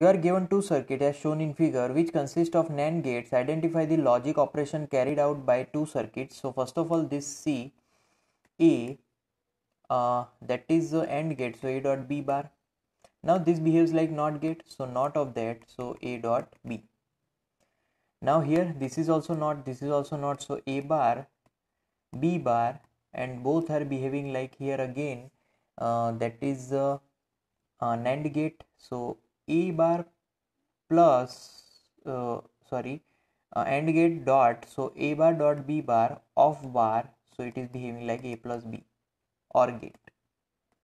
We are given two circuits as shown in figure which consist of NAND gates. Identify the logic operation carried out by two circuits. So first of all this C A uh, that is the AND gate so A dot B bar. Now this behaves like NOT gate so not of that so A dot B. Now here this is also not this is also not so A bar B bar and both are behaving like here again uh, that is uh, uh, NAND gate so e bar plus uh, sorry uh, AND gate dot so a bar dot b bar of bar so it is behaving like a plus b or gate